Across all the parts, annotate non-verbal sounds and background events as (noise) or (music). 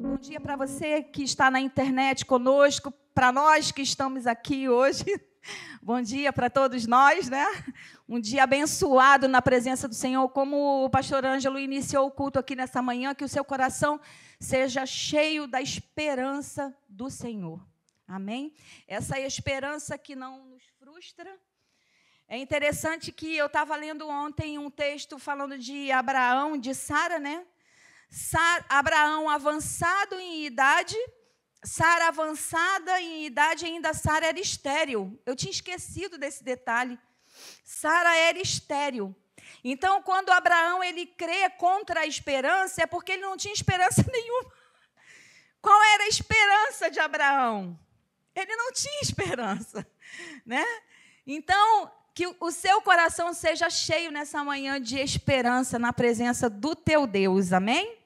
Bom dia para você que está na internet conosco, para nós que estamos aqui hoje. (laughs) Bom dia para todos nós, né? Um dia abençoado na presença do Senhor. Como o pastor Ângelo iniciou o culto aqui nessa manhã, que o seu coração seja cheio da esperança do Senhor. Amém? Essa esperança que não nos frustra, é interessante que eu estava lendo ontem um texto falando de Abraão, de Sara, né? Sar, Abraão avançado em idade, Sara avançada em idade, ainda Sara era estéril. Eu tinha esquecido desse detalhe. Sara era estéril. Então, quando Abraão ele crê contra a esperança, é porque ele não tinha esperança (laughs) nenhuma. Qual era a esperança de Abraão? Ele não tinha esperança, né? Então, que o seu coração seja cheio nessa manhã de esperança na presença do teu Deus. Amém?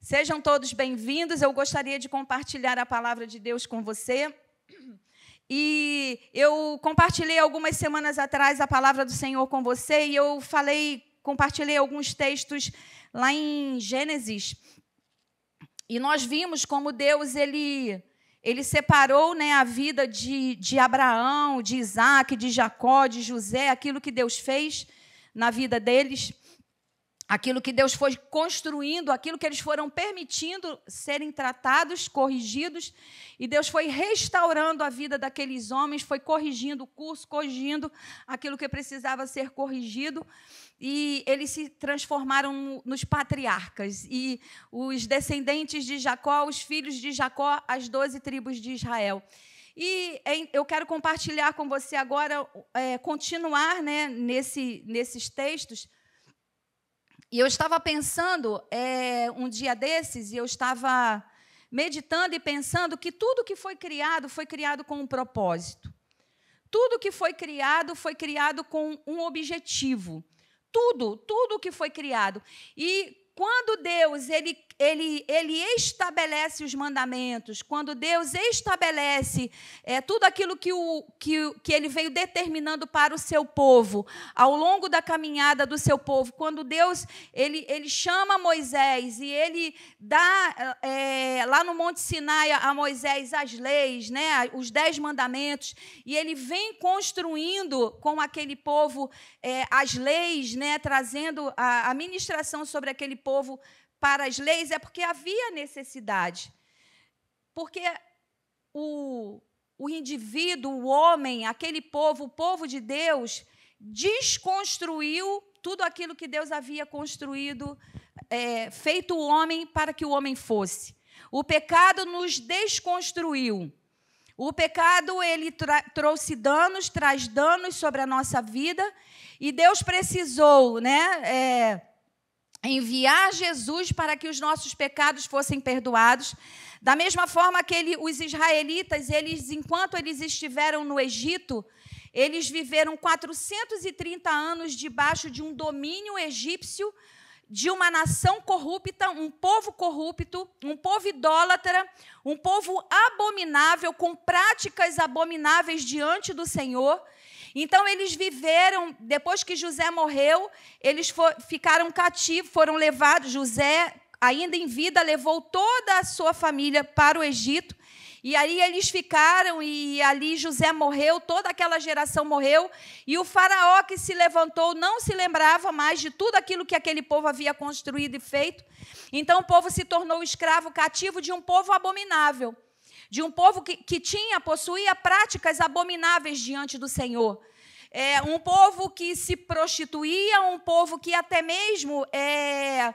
Sejam todos bem-vindos. Eu gostaria de compartilhar a palavra de Deus com você. E eu compartilhei algumas semanas atrás a palavra do Senhor com você e eu falei, compartilhei alguns textos lá em Gênesis. E nós vimos como Deus ele ele separou né, a vida de, de Abraão, de Isaac, de Jacó, de José, aquilo que Deus fez na vida deles aquilo que Deus foi construindo, aquilo que eles foram permitindo serem tratados, corrigidos, e Deus foi restaurando a vida daqueles homens, foi corrigindo o curso, corrigindo aquilo que precisava ser corrigido, e eles se transformaram nos patriarcas, e os descendentes de Jacó, os filhos de Jacó, as doze tribos de Israel. E eu quero compartilhar com você agora, é, continuar né, nesse, nesses textos, e eu estava pensando é, um dia desses, e eu estava meditando e pensando que tudo que foi criado foi criado com um propósito. Tudo que foi criado foi criado com um objetivo. Tudo, tudo que foi criado. E quando Deus ele ele, ele estabelece os mandamentos, quando Deus estabelece é, tudo aquilo que, o, que, que ele veio determinando para o seu povo, ao longo da caminhada do seu povo, quando Deus ele, ele chama Moisés e ele dá é, lá no Monte Sinai a Moisés as leis, né, os dez mandamentos, e ele vem construindo com aquele povo é, as leis, né, trazendo a, a ministração sobre aquele povo para as leis é porque havia necessidade. Porque o, o indivíduo, o homem, aquele povo, o povo de Deus, desconstruiu tudo aquilo que Deus havia construído, é, feito o homem para que o homem fosse. O pecado nos desconstruiu. O pecado ele trouxe danos, traz danos sobre a nossa vida, e Deus precisou, né? É, enviar Jesus para que os nossos pecados fossem perdoados. Da mesma forma que ele, os israelitas, eles enquanto eles estiveram no Egito, eles viveram 430 anos debaixo de um domínio egípcio, de uma nação corrupta, um povo corrupto, um povo idólatra, um povo abominável, com práticas abomináveis diante do Senhor. Então eles viveram, depois que José morreu, eles for, ficaram cativos, foram levados. José, ainda em vida, levou toda a sua família para o Egito. E aí eles ficaram, e ali José morreu, toda aquela geração morreu, e o faraó que se levantou não se lembrava mais de tudo aquilo que aquele povo havia construído e feito. Então o povo se tornou escravo cativo de um povo abominável de um povo que, que tinha, possuía práticas abomináveis diante do Senhor. É, um povo que se prostituía, um povo que até mesmo é,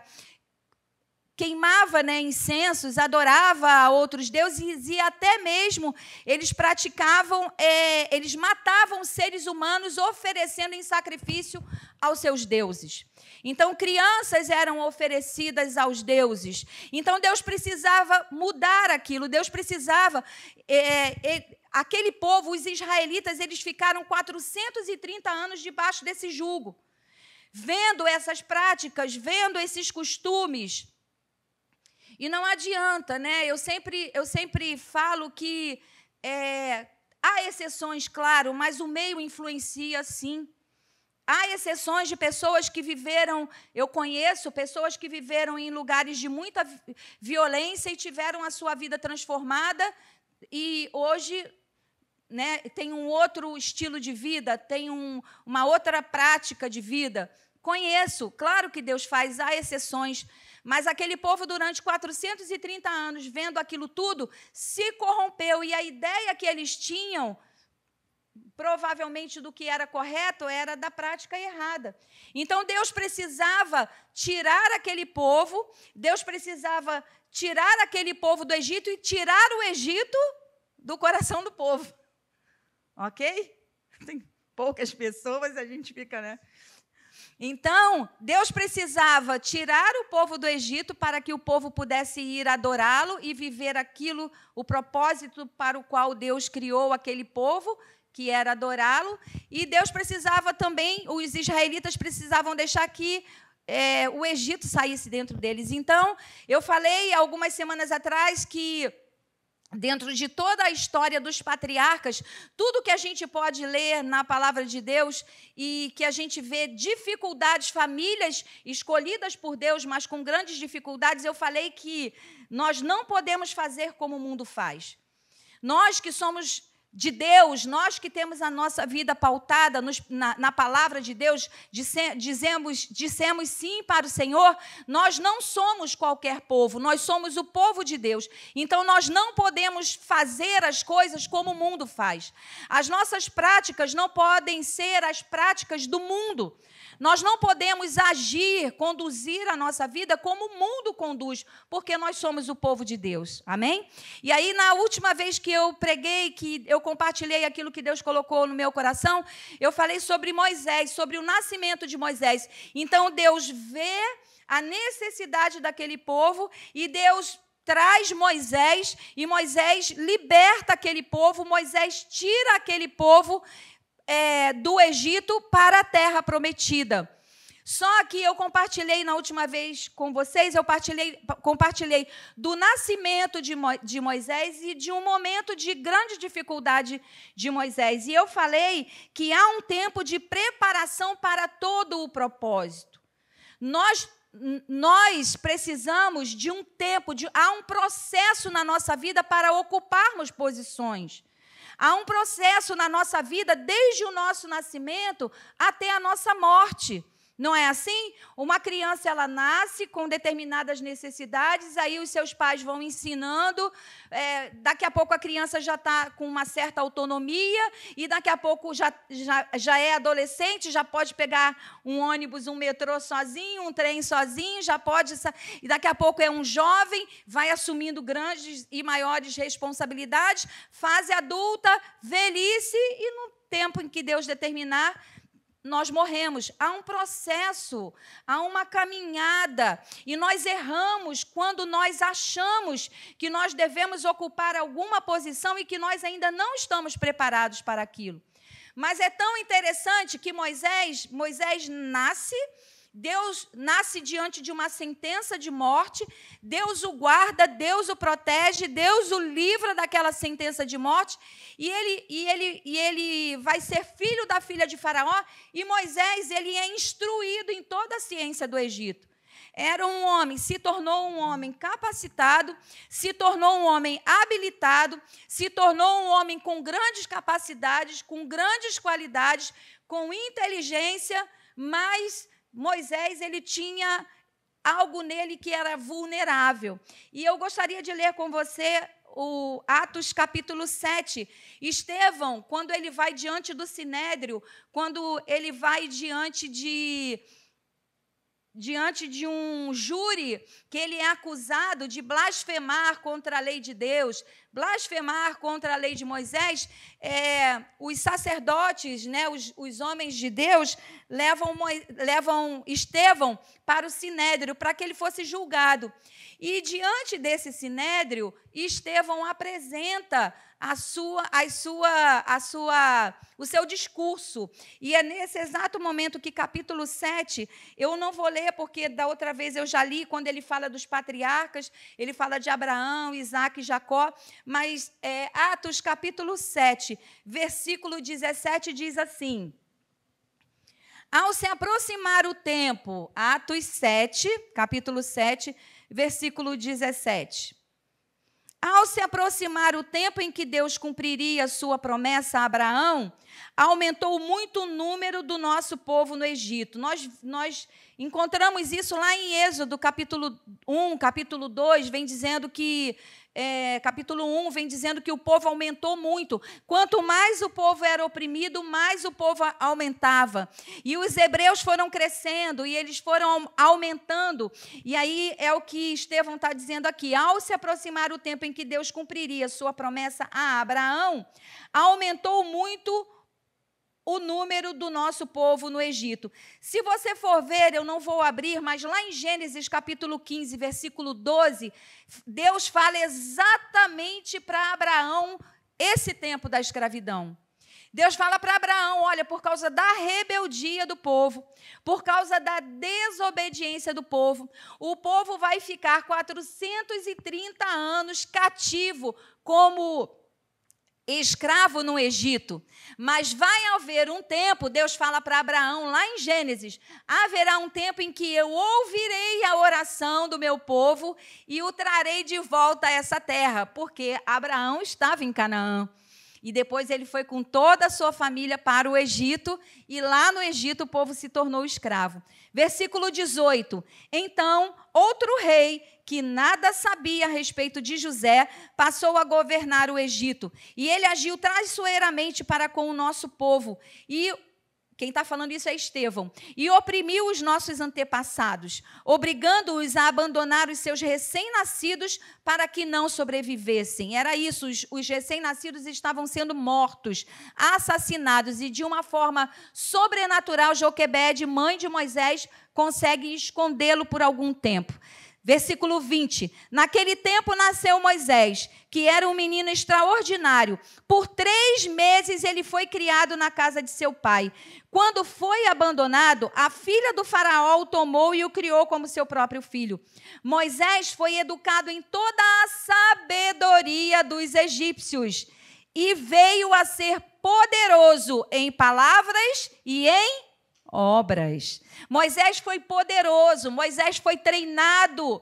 queimava né, incensos, adorava a outros deuses e até mesmo eles praticavam, é, eles matavam seres humanos oferecendo em sacrifício aos seus deuses. Então, crianças eram oferecidas aos deuses. Então, Deus precisava mudar aquilo, Deus precisava. É, é, aquele povo, os israelitas, eles ficaram 430 anos debaixo desse jugo, vendo essas práticas, vendo esses costumes. E não adianta, né? Eu sempre, eu sempre falo que é, há exceções, claro, mas o meio influencia sim. Há exceções de pessoas que viveram, eu conheço pessoas que viveram em lugares de muita violência e tiveram a sua vida transformada e hoje né, tem um outro estilo de vida, tem um, uma outra prática de vida. Conheço, claro que Deus faz, há exceções, mas aquele povo, durante 430 anos, vendo aquilo tudo, se corrompeu e a ideia que eles tinham provavelmente do que era correto era da prática errada. Então Deus precisava tirar aquele povo, Deus precisava tirar aquele povo do Egito e tirar o Egito do coração do povo. OK? (laughs) Tem poucas pessoas, a gente fica, né? Então, Deus precisava tirar o povo do Egito para que o povo pudesse ir adorá-lo e viver aquilo, o propósito para o qual Deus criou aquele povo que era adorá-lo, e Deus precisava também, os israelitas precisavam deixar que é, o Egito saísse dentro deles. Então, eu falei algumas semanas atrás que dentro de toda a história dos patriarcas, tudo que a gente pode ler na palavra de Deus e que a gente vê dificuldades, famílias escolhidas por Deus, mas com grandes dificuldades, eu falei que nós não podemos fazer como o mundo faz. Nós que somos de Deus, nós que temos a nossa vida pautada nos, na, na, palavra de Deus, disse, dizemos, dissemos sim para o Senhor, nós não somos qualquer povo, nós somos o povo de Deus. Então nós não podemos fazer as coisas como o mundo faz. As nossas práticas não podem ser as práticas do mundo. Nós não podemos agir, conduzir a nossa vida como o mundo conduz, porque nós somos o povo de Deus. Amém? E aí, na última vez que eu preguei, que eu eu compartilhei aquilo que Deus colocou no meu coração, eu falei sobre Moisés, sobre o nascimento de Moisés. Então Deus vê a necessidade daquele povo e Deus traz Moisés e Moisés liberta aquele povo, Moisés tira aquele povo é, do Egito para a terra prometida. Só que eu compartilhei na última vez com vocês, eu compartilhei do nascimento de, Mo, de Moisés e de um momento de grande dificuldade de Moisés. E eu falei que há um tempo de preparação para todo o propósito. Nós nós precisamos de um tempo, de, há um processo na nossa vida para ocuparmos posições. Há um processo na nossa vida, desde o nosso nascimento até a nossa morte. Não é assim? Uma criança ela nasce com determinadas necessidades, aí os seus pais vão ensinando. É, daqui a pouco a criança já está com uma certa autonomia e daqui a pouco já, já, já é adolescente, já pode pegar um ônibus, um metrô sozinho, um trem sozinho, já pode. E daqui a pouco é um jovem, vai assumindo grandes e maiores responsabilidades, fase adulta, velhice e no tempo em que Deus determinar nós morremos. Há um processo, há uma caminhada. E nós erramos quando nós achamos que nós devemos ocupar alguma posição e que nós ainda não estamos preparados para aquilo. Mas é tão interessante que Moisés, Moisés nasce Deus nasce diante de uma sentença de morte, Deus o guarda, Deus o protege, Deus o livra daquela sentença de morte, e ele, e ele, e ele vai ser filho da filha de Faraó, e Moisés ele é instruído em toda a ciência do Egito. Era um homem, se tornou um homem capacitado, se tornou um homem habilitado, se tornou um homem com grandes capacidades, com grandes qualidades, com inteligência, mas Moisés ele tinha algo nele que era vulnerável. E eu gostaria de ler com você o Atos capítulo 7. Estevão, quando ele vai diante do sinédrio, quando ele vai diante de diante de um júri que ele é acusado de blasfemar contra a lei de Deus, blasfemar contra a lei de Moisés, é, os sacerdotes, né, os, os homens de Deus, levam, levam Estevão para o sinédrio, para que ele fosse julgado. E diante desse sinédrio, Estevão apresenta a sua, a sua, a sua, o seu discurso. E é nesse exato momento que capítulo 7, eu não vou ler porque da outra vez eu já li quando ele fala dos patriarcas, ele fala de Abraão, Isaac e Jacó, mas é, Atos capítulo 7, versículo 17 diz assim: Ao se aproximar o tempo, Atos 7, capítulo 7, versículo 17. Ao se aproximar o tempo em que Deus cumpriria a sua promessa a Abraão, aumentou muito o número do nosso povo no Egito. Nós, nós encontramos isso lá em Êxodo, capítulo 1, capítulo 2, vem dizendo que é, capítulo 1, vem dizendo que o povo aumentou muito. Quanto mais o povo era oprimido, mais o povo aumentava. E os hebreus foram crescendo e eles foram aumentando. E aí é o que Estevão está dizendo aqui. Ao se aproximar o tempo em que Deus cumpriria sua promessa a Abraão, aumentou muito o o número do nosso povo no Egito. Se você for ver, eu não vou abrir, mas lá em Gênesis capítulo 15, versículo 12, Deus fala exatamente para Abraão esse tempo da escravidão. Deus fala para Abraão: olha, por causa da rebeldia do povo, por causa da desobediência do povo, o povo vai ficar 430 anos cativo como escravo no Egito. Mas vai haver um tempo, Deus fala para Abraão lá em Gênesis: haverá um tempo em que eu ouvirei a oração do meu povo e o trarei de volta a essa terra, porque Abraão estava em Canaã. E depois ele foi com toda a sua família para o Egito, e lá no Egito o povo se tornou escravo. Versículo 18: Então outro rei, que nada sabia a respeito de José, passou a governar o Egito. E ele agiu traiçoeiramente para com o nosso povo. E quem está falando isso é Estevão. E oprimiu os nossos antepassados, obrigando-os a abandonar os seus recém-nascidos para que não sobrevivessem. Era isso, os, os recém-nascidos estavam sendo mortos, assassinados, e de uma forma sobrenatural, Joquebede, mãe de Moisés, consegue escondê-lo por algum tempo. Versículo 20: Naquele tempo nasceu Moisés, que era um menino extraordinário. Por três meses ele foi criado na casa de seu pai. Quando foi abandonado, a filha do Faraó o tomou e o criou como seu próprio filho. Moisés foi educado em toda a sabedoria dos egípcios e veio a ser poderoso em palavras e em obras. Moisés foi poderoso, Moisés foi treinado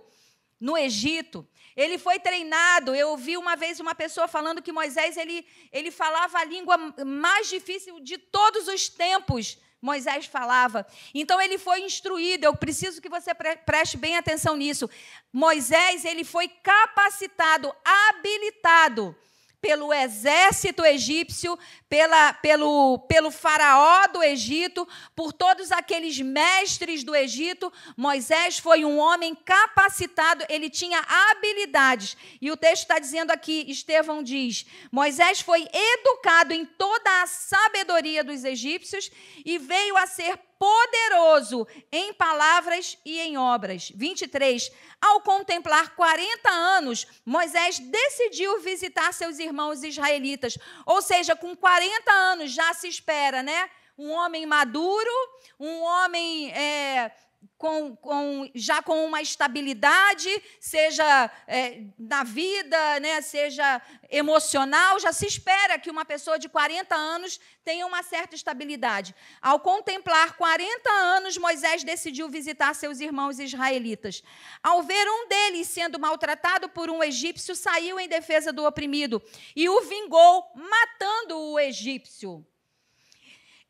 no Egito. Ele foi treinado. Eu ouvi uma vez uma pessoa falando que Moisés ele, ele falava a língua mais difícil de todos os tempos. Moisés falava. Então ele foi instruído. Eu preciso que você preste bem atenção nisso. Moisés ele foi capacitado, habilitado pelo exército egípcio, pela, pelo, pelo faraó do Egito, por todos aqueles mestres do Egito. Moisés foi um homem capacitado, ele tinha habilidades. E o texto está dizendo aqui, Estevão diz: Moisés foi educado em toda a sabedoria dos egípcios e veio a ser poderoso em palavras e em obras. 23. Ao contemplar 40 anos, Moisés decidiu visitar seus irmãos israelitas. Ou seja, com 40 anos já se espera, né? Um homem maduro, um homem é, com, com, já com uma estabilidade, seja é, na vida, né, seja emocional, já se espera que uma pessoa de 40 anos tenha uma certa estabilidade. Ao contemplar 40 anos, Moisés decidiu visitar seus irmãos israelitas. Ao ver um deles sendo maltratado por um egípcio, saiu em defesa do oprimido e o vingou, matando o egípcio.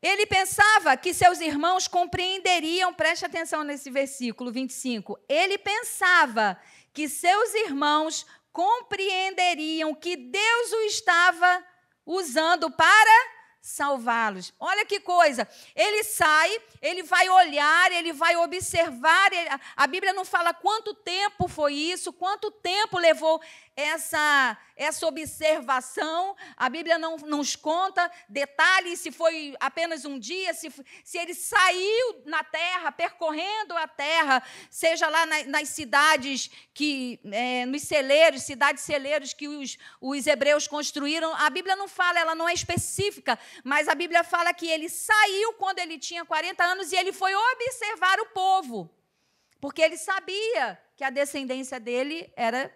Ele pensava que seus irmãos compreenderiam, preste atenção nesse versículo 25. Ele pensava que seus irmãos compreenderiam que Deus o estava usando para salvá-los. Olha que coisa! Ele sai, ele vai olhar, ele vai observar. a Bíblia não fala quanto tempo foi isso, quanto tempo levou essa, essa observação. A Bíblia não nos conta detalhes se foi apenas um dia, se, se ele saiu na terra, percorrendo a terra, seja lá na, nas cidades que, é, nos celeiros, cidades celeiros que os, os hebreus construíram. A Bíblia não fala, ela não é específica, mas a Bíblia fala que ele saiu quando ele tinha 40 anos e ele foi observar o povo. Porque ele sabia que a descendência dele era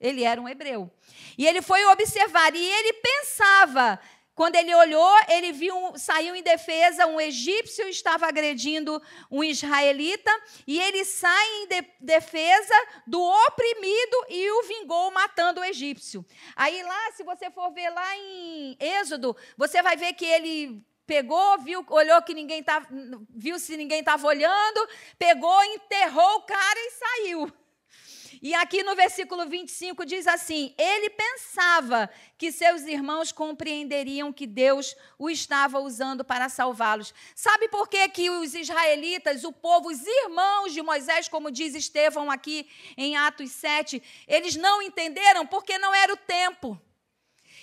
ele era um hebreu. E ele foi observar, e ele pensava. Quando ele olhou, ele viu, saiu em defesa, um egípcio estava agredindo um israelita, e ele sai em de, defesa do oprimido e o vingou matando o egípcio. Aí lá, se você for ver lá em Êxodo, você vai ver que ele pegou, viu, olhou que ninguém tava, tá, viu se ninguém estava olhando, pegou, enterrou o cara e saiu. E aqui no versículo 25 diz assim: Ele pensava que seus irmãos compreenderiam que Deus o estava usando para salvá-los. Sabe por que, que os israelitas, o povo, os irmãos de Moisés, como diz Estevão aqui em Atos 7, eles não entenderam porque não era o tempo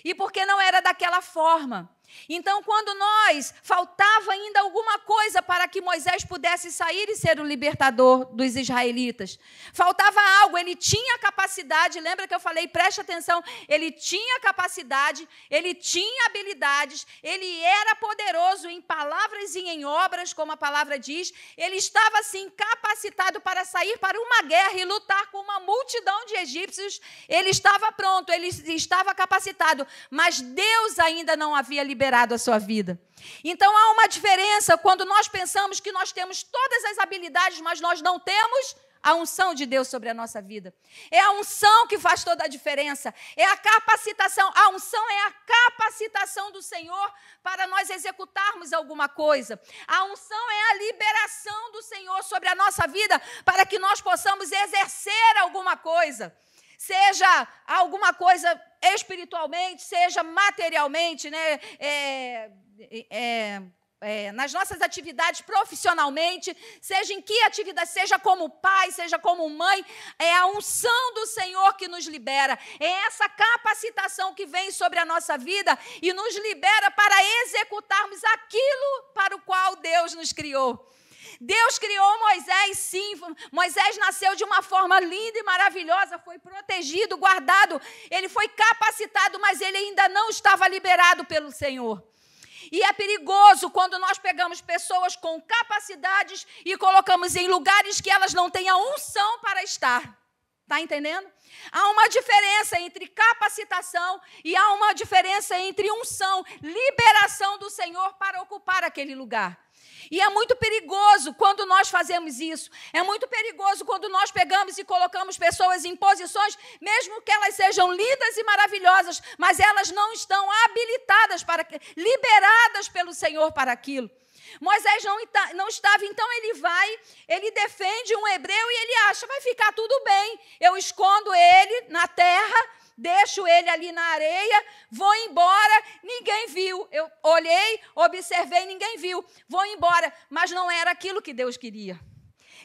e porque não era daquela forma. Então, quando nós faltava ainda alguma coisa para que Moisés pudesse sair e ser o libertador dos israelitas, faltava algo, ele tinha capacidade, lembra que eu falei, preste atenção, ele tinha capacidade, ele tinha habilidades, ele era poderoso em palavras e em obras, como a palavra diz, ele estava assim capacitado para sair para uma guerra e lutar com uma multidão de egípcios, ele estava pronto, ele estava capacitado, mas Deus ainda não havia libertado liberado a sua vida. Então há uma diferença quando nós pensamos que nós temos todas as habilidades, mas nós não temos a unção de Deus sobre a nossa vida. É a unção que faz toda a diferença. É a capacitação. A unção é a capacitação do Senhor para nós executarmos alguma coisa. A unção é a liberação do Senhor sobre a nossa vida para que nós possamos exercer alguma coisa seja alguma coisa espiritualmente, seja materialmente, né? É, é, é, nas nossas atividades profissionalmente, seja em que atividade, seja como pai, seja como mãe, é a unção do Senhor que nos libera, é essa capacitação que vem sobre a nossa vida e nos libera para executarmos aquilo para o qual Deus nos criou. Deus criou Moisés, sim. Moisés nasceu de uma forma linda e maravilhosa, foi protegido, guardado, ele foi capacitado, mas ele ainda não estava liberado pelo Senhor. E é perigoso quando nós pegamos pessoas com capacidades e colocamos em lugares que elas não têm a unção para estar. Está entendendo? Há uma diferença entre capacitação e há uma diferença entre unção, liberação do Senhor para ocupar aquele lugar. E é muito perigoso quando nós fazemos isso. É muito perigoso quando nós pegamos e colocamos pessoas em posições, mesmo que elas sejam lindas e maravilhosas, mas elas não estão habilitadas para liberadas pelo Senhor para aquilo. Moisés não, não estava, então ele vai, ele defende um hebreu e ele acha, vai ficar tudo bem. Eu escondo ele na terra, deixo ele ali na areia, vou embora, ninguém viu. Eu olhei, observei, ninguém viu. Vou embora, mas não era aquilo que Deus queria.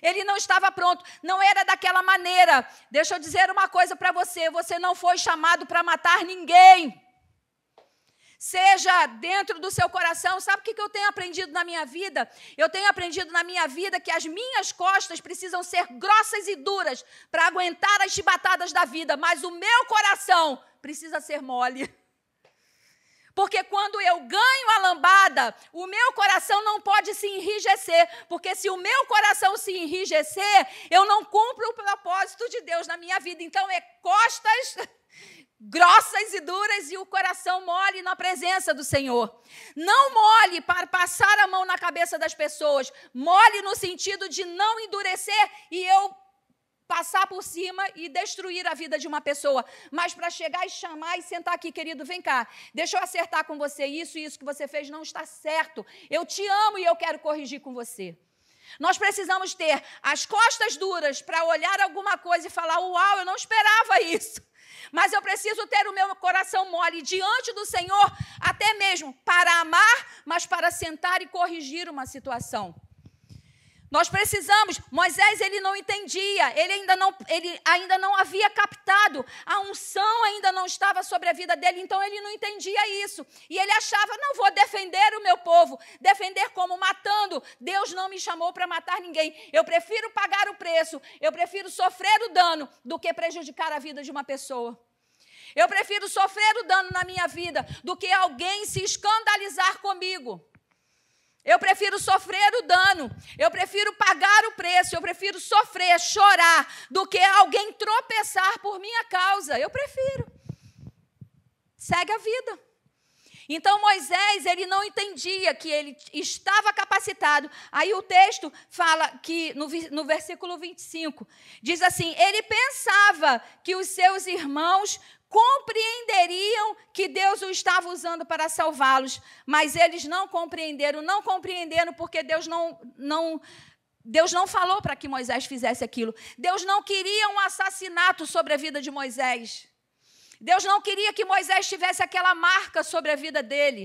Ele não estava pronto, não era daquela maneira. Deixa eu dizer uma coisa para você: você não foi chamado para matar ninguém seja dentro do seu coração. Sabe o que eu tenho aprendido na minha vida? Eu tenho aprendido na minha vida que as minhas costas precisam ser grossas e duras para aguentar as chibatadas da vida, mas o meu coração precisa ser mole. (laughs) Porque quando eu ganho a lambada, o meu coração não pode se enrijecer. Porque se o meu coração se enrijecer, eu não cumpro o propósito de Deus na minha vida. Então é costas grossas e duras e o coração mole na presença do Senhor. Não mole para passar a mão na cabeça das pessoas, mole no sentido de não endurecer e eu passar por cima e destruir a vida de uma pessoa, mas para chegar e chamar e sentar aqui, querido, vem cá. Deixa eu acertar com você isso e isso que você fez não está certo. Eu te amo e eu quero corrigir com você. Nós precisamos ter as costas duras para olhar alguma coisa e falar: "Uau, eu não esperava isso" mas eu preciso ter o meu coração mole diante do Senhor, até mesmo para amar, mas para sentar e corrigir uma situação. Nós precisamos. Moisés ele não entendia, ele ainda não, ele ainda não havia captado, a unção ainda não estava sobre a vida dele, então ele não entendia isso. E ele achava: não vou defender o meu povo, defender como matando. Deus não me chamou para matar ninguém. Eu prefiro pagar o preço, eu prefiro sofrer o dano do que prejudicar a vida de uma pessoa. Eu prefiro sofrer o dano na minha vida do que alguém se escandalizar comigo. Eu prefiro sofrer o dano, eu prefiro pagar o preço, eu prefiro sofrer, chorar, do que alguém tropeçar por minha causa. Eu prefiro. Segue a vida. Então Moisés, ele não entendia que ele estava capacitado. Aí o texto fala que, no, no versículo 25, diz assim: ele pensava que os seus irmãos compreenderiam que Deus o estava usando para salvá-los, mas eles não compreenderam, não compreenderam porque Deus não, não Deus não falou para que Moisés fizesse aquilo. Deus não queria um assassinato sobre a vida de Moisés. Deus não queria que Moisés tivesse aquela marca sobre a vida dele.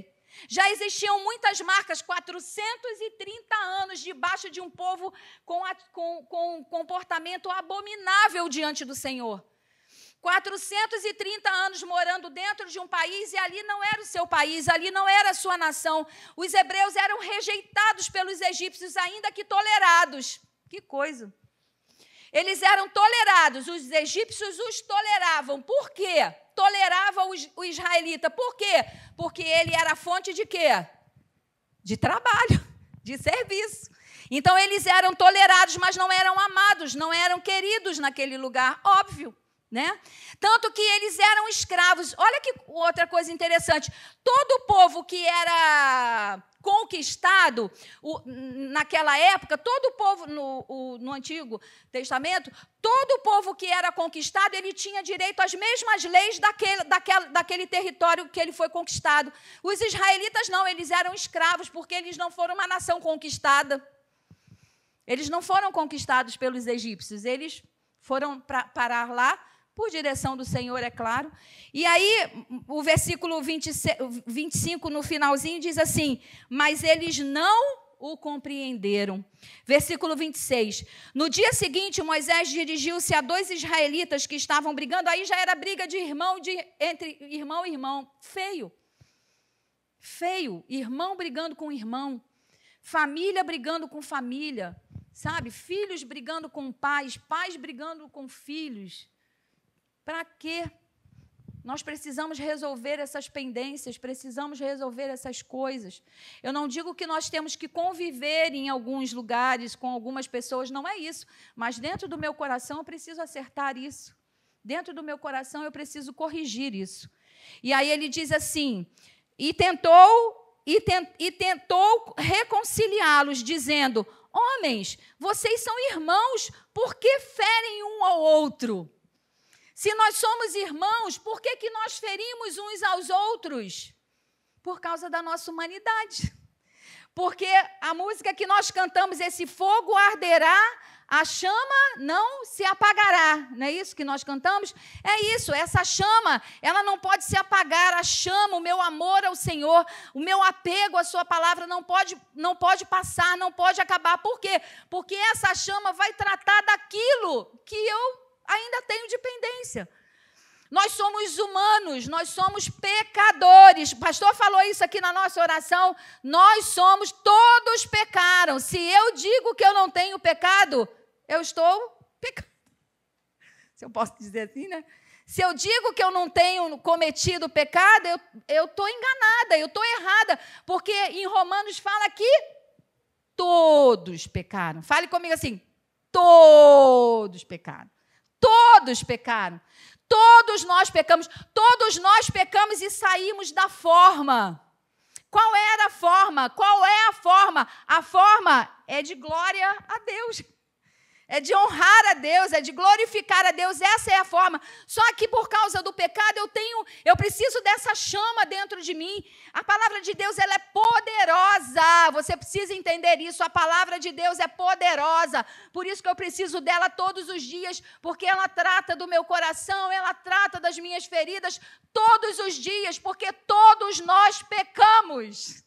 Já existiam muitas marcas, 430 anos debaixo de um povo com, a, com, com um comportamento abominável diante do Senhor. 430 anos morando dentro de um país e ali não era o seu país, ali não era a sua nação. Os hebreus eram rejeitados pelos egípcios, ainda que tolerados. Que coisa! Eles eram tolerados, os egípcios os toleravam. Por quê? Tolerava o israelita. Por quê? Porque ele era fonte de quê? De trabalho, (laughs) de serviço. Então eles eram tolerados, mas não eram amados, não eram queridos naquele lugar, óbvio. Né? Tanto que eles eram escravos. Olha que outra coisa interessante. Todo o povo que era conquistado o, naquela época, todo o povo no, o, no, Antigo Testamento, todo o povo que era conquistado, ele tinha direito às mesmas leis daquele, daquele território que ele foi conquistado. Os israelitas não, eles eram escravos porque eles não foram uma nação conquistada. Eles não foram conquistados pelos egípcios, eles foram pra, parar lá por direção do Senhor, é claro. E aí, o versículo 25, no finalzinho, diz assim: Mas eles não o compreenderam. Versículo 26. No dia seguinte, Moisés dirigiu-se a dois israelitas que estavam brigando. Aí já era briga de irmão de, entre irmão e irmão. Feio. Feio. Irmão brigando com irmão. Família brigando com família. Sabe? Filhos brigando com pais, pais brigando com filhos. Para quê? Nós precisamos resolver essas pendências, precisamos resolver essas coisas. Eu não digo que nós temos que conviver em alguns lugares com algumas pessoas, não é isso. Mas dentro do meu coração eu preciso acertar isso. Dentro do meu coração eu preciso corrigir isso. E aí ele diz assim: e tentou e, e tentou reconciliá-los, dizendo: homens, vocês são irmãos, por que ferem um ao outro? Se nós somos irmãos, por que, que nós ferimos uns aos outros? Por causa da nossa humanidade. Porque a música que nós cantamos, esse fogo arderá, a chama não se apagará. Não é isso que nós cantamos? É isso, essa chama, ela não pode se apagar. A chama, o meu amor ao Senhor, o meu apego à sua palavra não pode não pode passar, não pode acabar. Por quê? Porque essa chama vai tratar daquilo que eu ainda tenho dependência. Nós somos humanos, nós somos pecadores. O pastor falou isso aqui na nossa oração. Nós somos, todos pecaram. Se eu digo que eu não tenho pecado, eu estou pecando. Se eu posso dizer assim, né? Se eu digo que eu não tenho cometido pecado, eu estou enganada, eu estou errada. Porque em Romanos fala que todos pecaram. Fale comigo assim: todos pecaram. Todos pecaram. Todos nós pecamos. Todos nós pecamos e saímos da forma. Qual era a forma? Qual é a forma? A forma é de glória a Deus é de honrar a Deus, é de glorificar a Deus, essa é a forma. Só que por causa do pecado eu tenho, eu preciso dessa chama dentro de mim. A palavra de Deus ela é poderosa. Você precisa entender isso. A palavra de Deus é poderosa. Por isso que eu preciso dela todos os dias, porque ela trata do meu coração, ela trata das minhas feridas todos os dias, porque todos nós pecamos.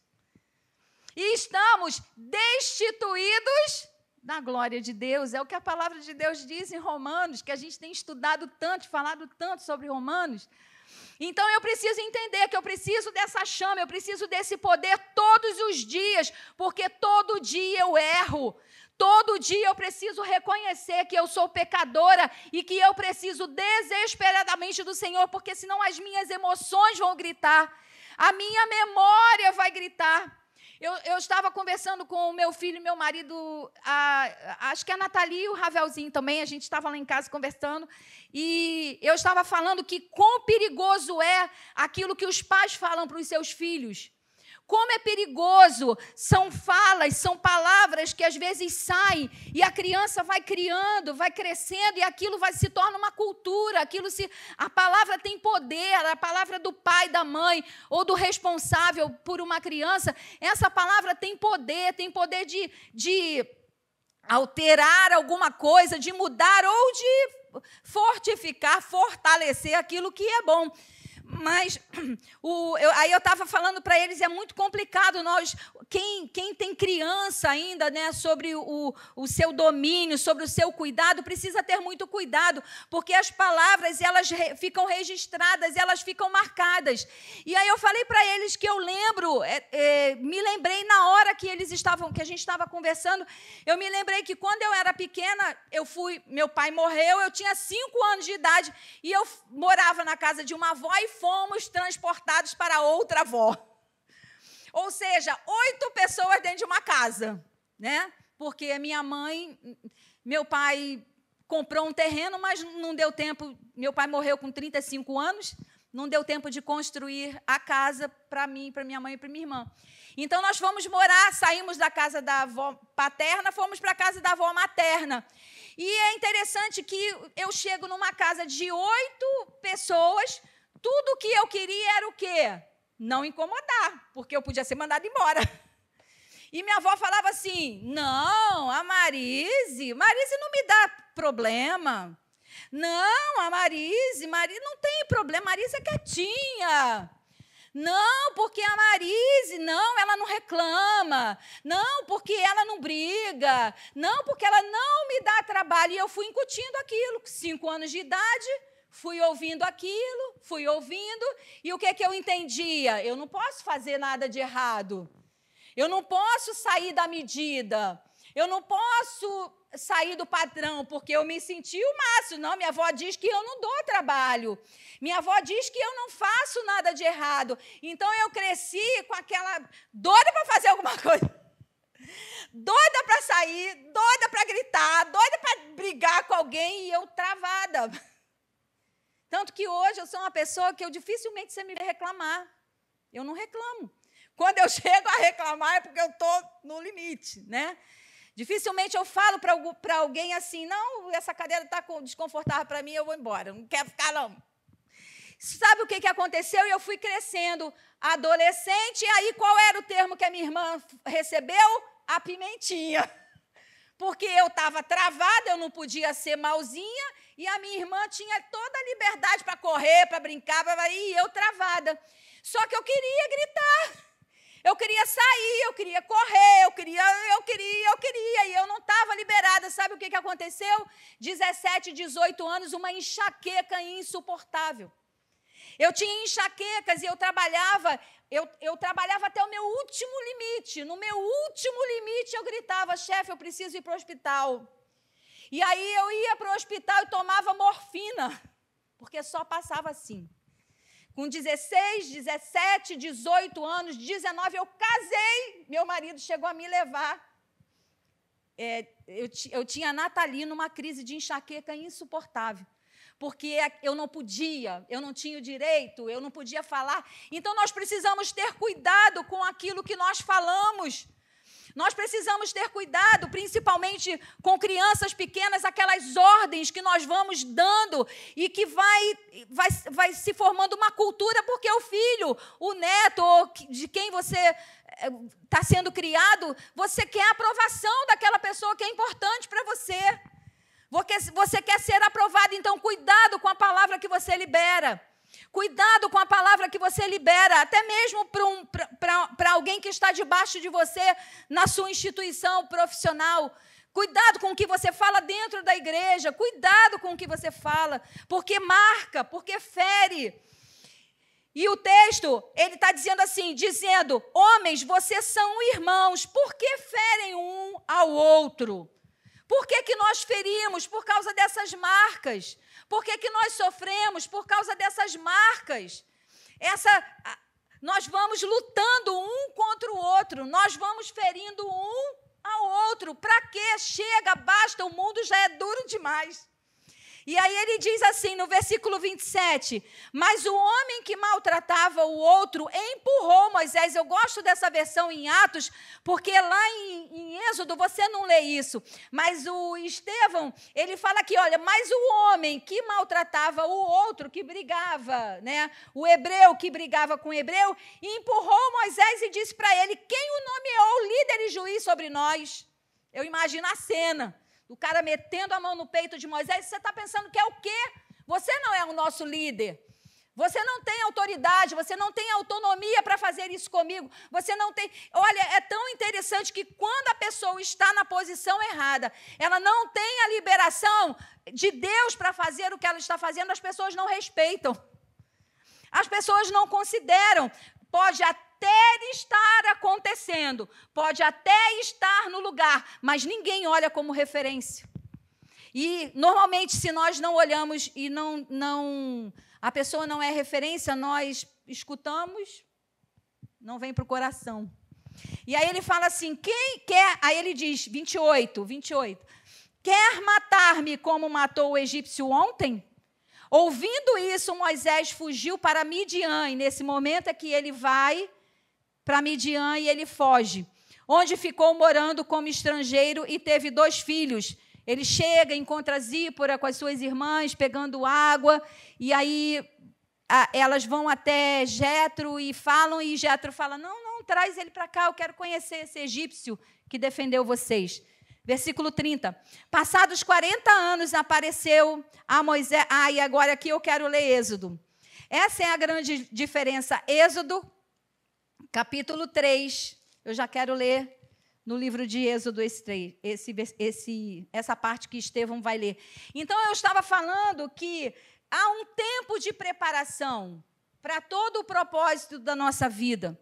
E estamos destituídos da glória de Deus. É o que a palavra de Deus diz em Romanos, que a gente tem estudado tanto, falado tanto sobre Romanos. Então eu preciso entender que eu preciso dessa chama, eu preciso desse poder todos os dias, porque todo dia eu erro. Todo dia eu preciso reconhecer que eu sou pecadora e que eu preciso desesperadamente do Senhor, porque senão as minhas emoções vão gritar, a minha memória vai gritar, eu, eu estava conversando com o meu filho e meu marido, a, acho que a Nathalie e o Ravelzinho também, a gente estava lá em casa conversando, e eu estava falando que quão perigoso é aquilo que os pais falam para os seus filhos. Como é perigoso! São falas, são palavras que às vezes saem e a criança vai criando, vai crescendo e aquilo vai se torna uma cultura, aquilo se a palavra tem poder, a palavra do pai, da mãe ou do responsável por uma criança, essa palavra tem poder, tem poder de, de alterar alguma coisa, de mudar ou de fortificar, fortalecer aquilo que é bom. Mas (clears throat) o, eu, aí eu estava falando para eles, é muito complicado nós, quem, quem tem criança ainda, né, sobre o, o seu domínio, sobre o seu cuidado, precisa ter muito cuidado, porque as palavras elas re, ficam registradas, elas ficam marcadas. E aí eu falei para eles que eu lembro, é, é, me lembrei na hora que eles estavam, que a gente estava conversando, eu me lembrei que quando eu era pequena, eu fui, meu pai morreu, eu tinha cinco anos de idade e eu morava na casa de uma avó e fomos transportados para outra avó. Ou seja, oito pessoas dentro de uma casa, né? Porque minha mãe, meu pai comprou um terreno, mas não deu tempo. Meu pai morreu com 35 anos, não deu tempo de construir a casa para mim, para minha mãe e para minha irmã. Então nós fomos morar, saímos da casa da avó paterna, fomos para a casa da avó materna. E é interessante que eu chego numa casa de oito pessoas tudo que eu queria era o quê? Não incomodar, porque eu podia ser mandada embora. (laughs) E minha avó falava assim: não, a Marise, Marise não me dá problema. Não, a Marise, Marise não tem problema, Marise é quietinha. Não, porque a Marise, não, ela não reclama. Não, porque ela não briga. Não, porque ela não me dá trabalho. E eu fui incutindo aquilo. Cinco anos de idade, Fui ouvindo aquilo, fui ouvindo, e o que é que eu entendia? Eu não posso fazer nada de errado. Eu não posso sair da medida. Eu não posso sair do padrão, porque eu me senti o máximo. Não, minha avó diz que eu não dou trabalho. Minha avó diz que eu não faço nada de errado. Então eu cresci com aquela doida para fazer alguma (laughs) coisa. Doida para sair, doida para gritar, doida para brigar com alguém e eu travada. (laughs) Tanto que hoje eu sou uma pessoa que eu dificilmente você me vê reclamar. Eu não reclamo. Quando eu (laughs) chego a reclamar é porque eu estou no limite, né? Dificilmente eu falo para alguém assim, não, essa cadeira está desconfortável para mim, eu vou embora, não quero ficar não. Sabe o que, que aconteceu? Eu fui crescendo adolescente, e aí qual era o termo que a minha irmã recebeu? A pimentinha. (laughs) Porque eu estava travada, eu não podia ser malzinha, e a minha irmã tinha toda a liberdade para correr, para brincar, pra... e eu travada. Só que eu queria gritar. Eu queria sair, eu queria correr, eu queria, eu queria, eu queria, e eu não estava liberada. Sabe o que, que aconteceu? 17, 18 anos, uma enxaqueca insuportável. Eu tinha enxaquecas e eu trabalhava, eu, eu trabalhava até o meu último limite. No meu último limite, eu gritava: chefe, eu preciso ir para o hospital. E aí eu ia para o hospital e tomava morfina, porque só passava assim. Com 16, 17, 18 anos, 19, eu casei. Meu marido chegou a me levar. É, eu, eu tinha a Nathalie numa crise de enxaqueca insuportável porque é, eu não podia, eu não tinha o direito, eu não podia falar. Então nós precisamos ter cuidado com aquilo que nós falamos. Nós precisamos ter cuidado, principalmente com crianças pequenas, aquelas ordens que nós vamos dando e que vai, vai, vai se formando uma cultura, porque o filho, o neto, ou de quem você está eh, sendo criado, você quer a aprovação daquela pessoa que é importante para você. Você quer ser aprovado, então cuidado com a palavra que você libera. Cuidado com a palavra que você libera, até mesmo para um, alguém que está debaixo de você na sua instituição profissional. Cuidado com o que você fala dentro da igreja, cuidado com o que você fala, porque marca, porque fere. E o texto, ele está dizendo assim: dizendo, homens, vocês são irmãos, por que ferem um ao outro? Por que, que nós ferimos? Por causa dessas marcas. Por que, que nós sofremos? Por causa dessas marcas. Essa, nós vamos lutando um contra o outro, nós vamos ferindo um ao outro. Para quê? Chega, basta, o mundo já é duro demais. E aí ele diz assim no versículo 27: Mas o homem que maltratava o outro empurrou Moisés. Eu gosto dessa versão em Atos, porque lá em, em Êxodo você não lê isso. Mas o Estevão, ele fala que, olha, mas o homem que maltratava o outro, que brigava, né? O hebreu que brigava com o hebreu, empurrou Moisés e disse para ele: Quem o nomeou líder e juiz sobre nós? Eu imagino a cena. O cara metendo a mão no peito de Moisés, você está pensando que é o quê? Você não é o nosso líder. Você não tem autoridade, você não tem autonomia para fazer isso comigo. Você não tem. Olha, é tão interessante que quando a pessoa está na posição errada, ela não tem a liberação de Deus para fazer o que ela está fazendo, as pessoas não respeitam. As pessoas não consideram. Pode até até estar acontecendo, pode até estar no lugar, mas ninguém olha como referência. E normalmente, se nós não olhamos e não, não a pessoa não é referência, nós escutamos, não vem para o coração. E aí ele fala assim: quem quer. Aí ele diz, 28, 28. Quer matar-me como matou o egípcio ontem? Ouvindo isso, Moisés fugiu para Midian, e nesse momento é que ele vai para Midian e ele foge, onde ficou morando como estrangeiro e teve dois filhos. Ele chega, encontra Zípora com as suas irmãs, pegando água, e aí a, elas vão até Jetro e falam, e Jetro fala: Não, não, traz ele para cá, eu quero conhecer esse egípcio que defendeu vocês. Versículo 30. Passados 40 anos apareceu a Moisés. Ah, e agora aqui eu quero ler Êxodo. Essa é a grande diferença, Êxodo capítulo 3. Eu já quero ler no livro de Êxodo esse, esse, esse, essa parte que Estevão vai ler. Então eu estava falando que há um tempo de preparação para todo o propósito da nossa vida.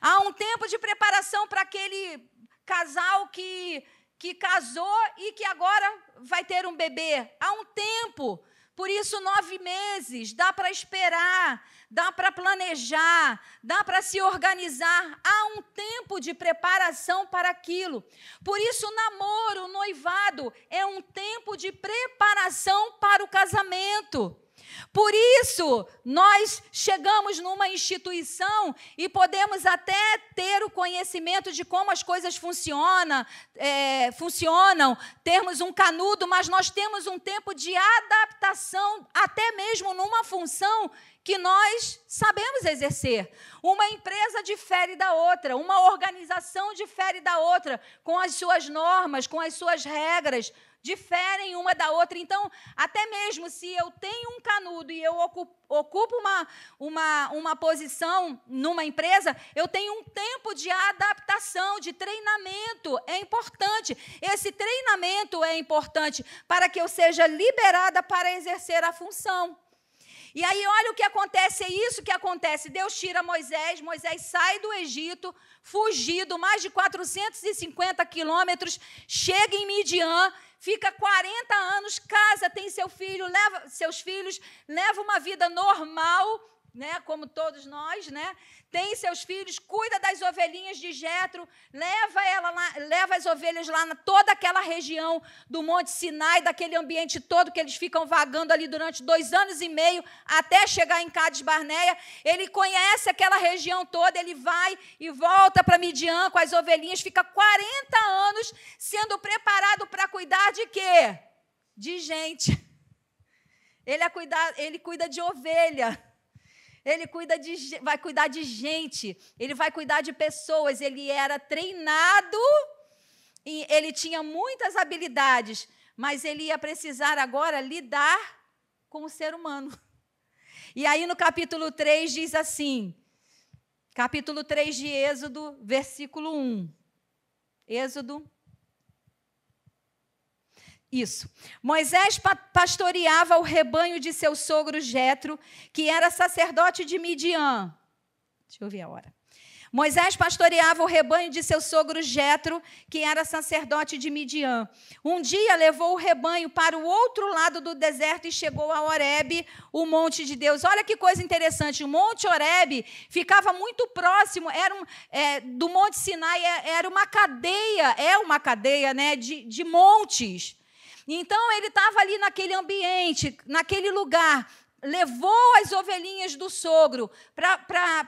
Há um tempo de preparação para aquele casal que que casou e que agora vai ter um bebê. Há um tempo. Por isso, nove meses, dá para esperar, dá para planejar, dá para se organizar. Há um tempo de preparação para aquilo. Por isso, o namoro, o noivado, é um tempo de preparação para o casamento. Por isso, nós chegamos numa instituição e podemos até ter o conhecimento de como as coisas funciona, é, funcionam, termos um canudo, mas nós temos um tempo de adaptação, até mesmo numa função que nós sabemos exercer. Uma empresa difere da outra, uma organização difere da outra, com as suas normas, com as suas regras, diferem uma da outra. Então, até mesmo se eu tenho um canudo e eu ocupo uma, uma, uma posição numa empresa, eu tenho um tempo de adaptação, de treinamento. É importante. Esse treinamento é importante para que eu seja liberada para exercer a função. E aí, olha o que acontece, é isso que acontece. Deus tira Moisés, Moisés sai do Egito, fugido, mais de 450 quilômetros, chega em Midian, fica 40 anos, casa, tem seu filho, leva seus filhos, leva uma vida normal, né, como todos nós, né, tem seus filhos, cuida das ovelhinhas de Jetro, leva ela lá, leva as ovelhas lá na toda aquela região do Monte Sinai, daquele ambiente todo que eles ficam vagando ali durante dois anos e meio até chegar em Cades Barneia. Ele conhece aquela região toda, ele vai e volta para Midian com as ovelhinhas, fica 40 anos sendo preparado para cuidar de quê? De gente. Ele, é cuidar, ele cuida de ovelha. Ele cuida de, vai cuidar de gente, ele vai cuidar de pessoas. Ele era treinado e ele tinha muitas habilidades, mas ele ia precisar agora lidar com o ser humano. E aí no capítulo 3 diz assim: capítulo 3 de Êxodo, versículo 1. Êxodo isso. Moisés pastoreava o rebanho de seu sogro Jetro, que era sacerdote de Midian. Deixa eu ver a hora. Moisés pastoreava o rebanho de seu sogro Jetro, que era sacerdote de Midian. Um dia levou o rebanho para o outro lado do deserto e chegou a Horebe, o monte de Deus. Olha que coisa interessante, o monte Horebe ficava muito próximo, era um, é, do monte Sinai, é, era uma cadeia, é uma cadeia né, de, de montes. Então ele estava ali naquele ambiente, naquele lugar, levou as ovelhinhas do sogro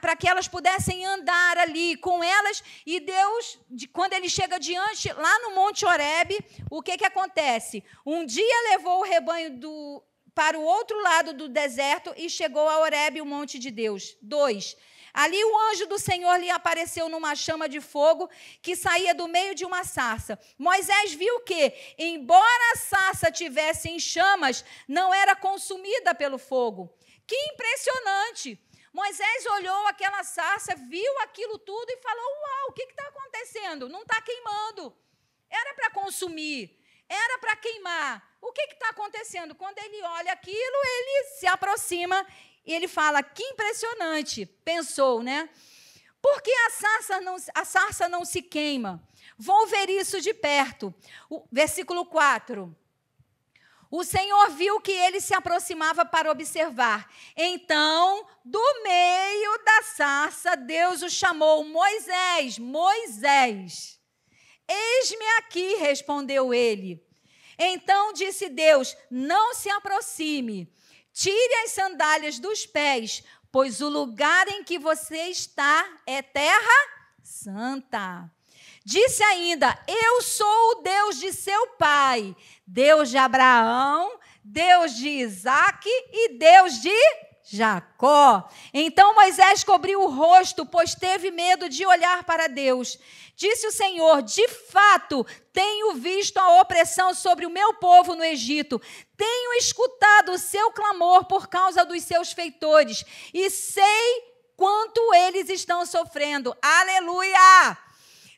para que elas pudessem andar ali com elas. E Deus, de, quando ele chega diante, lá no Monte Horebe, o que, que acontece? Um dia levou o rebanho do, para o outro lado do deserto e chegou a Horebe, o monte de Deus. Dois, Ali o anjo do Senhor lhe apareceu numa chama de fogo que saía do meio de uma sarça. Moisés viu que, embora a sarça tivesse em chamas, não era consumida pelo fogo. Que impressionante! Moisés olhou aquela sarça, viu aquilo tudo e falou: Uau, o que está acontecendo? Não está queimando. Era para consumir, era para queimar. O que está acontecendo? Quando ele olha aquilo, ele se aproxima e ele fala: que impressionante, pensou, né? Por que a sarça não, a sarça não se queima? Vou ver isso de perto. O, versículo 4. O Senhor viu que ele se aproximava para observar. Então, do meio da sarça, Deus o chamou: Moisés, Moisés. Eis-me aqui, respondeu ele. Então disse Deus: Não se aproxime, Tire as sandálias dos pés, pois o lugar em que você está é terra santa. Disse ainda: Eu sou o Deus de seu pai, Deus de Abraão, Deus de Isaque e Deus de Jacó. Então Moisés cobriu o rosto, pois teve medo de olhar para Deus. Disse o Senhor: De fato, tenho visto a opressão sobre o meu povo no Egito, tenho escutado o seu clamor por causa dos seus feitores, e sei quanto eles estão sofrendo. Aleluia!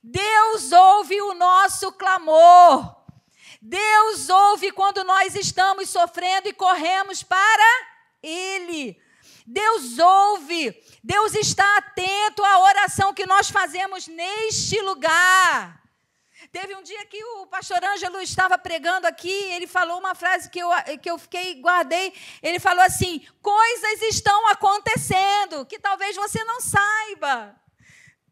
Deus ouve o nosso clamor. Deus ouve quando nós estamos sofrendo e corremos para Ele. Deus ouve, Deus está atento à oração que nós fazemos neste lugar. Teve um dia que o pastor Ângelo estava pregando aqui, ele falou uma frase que eu, que eu fiquei, guardei. Ele falou assim: coisas estão acontecendo que talvez você não saiba.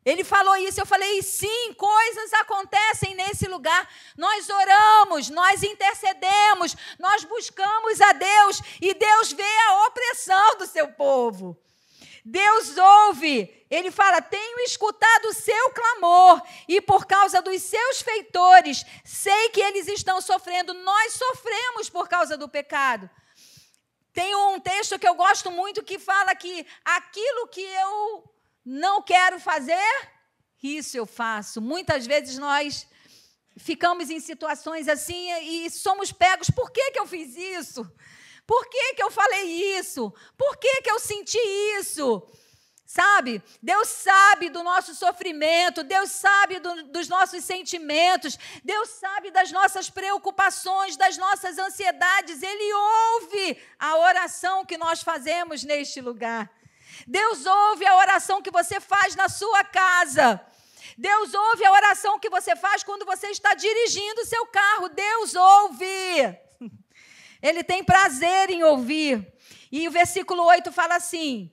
Ele falou isso, eu falei, sim, coisas acontecem nesse lugar. Nós oramos, nós intercedemos, nós buscamos a Deus e Deus vê a opressão do seu povo. Deus ouve, ele fala: Tenho escutado o seu clamor, e por causa dos seus feitores, sei que eles estão sofrendo. Nós sofremos por causa do pecado. Tem um texto que eu gosto muito que fala que aquilo que eu não quero fazer, isso eu faço. Muitas vezes nós ficamos em situações assim e somos pegos, por que, que eu fiz isso? Por que, que eu falei isso? Por que, que eu senti isso? Sabe? Deus sabe do nosso sofrimento, Deus sabe do, dos nossos sentimentos, Deus sabe das nossas preocupações, das nossas ansiedades. Ele ouve a oração que nós fazemos neste lugar. Deus ouve a oração que você faz na sua casa. Deus ouve a oração que você faz quando você está dirigindo o seu carro. Deus ouve. (laughs) Ele tem prazer em ouvir. E o versículo 8 fala assim: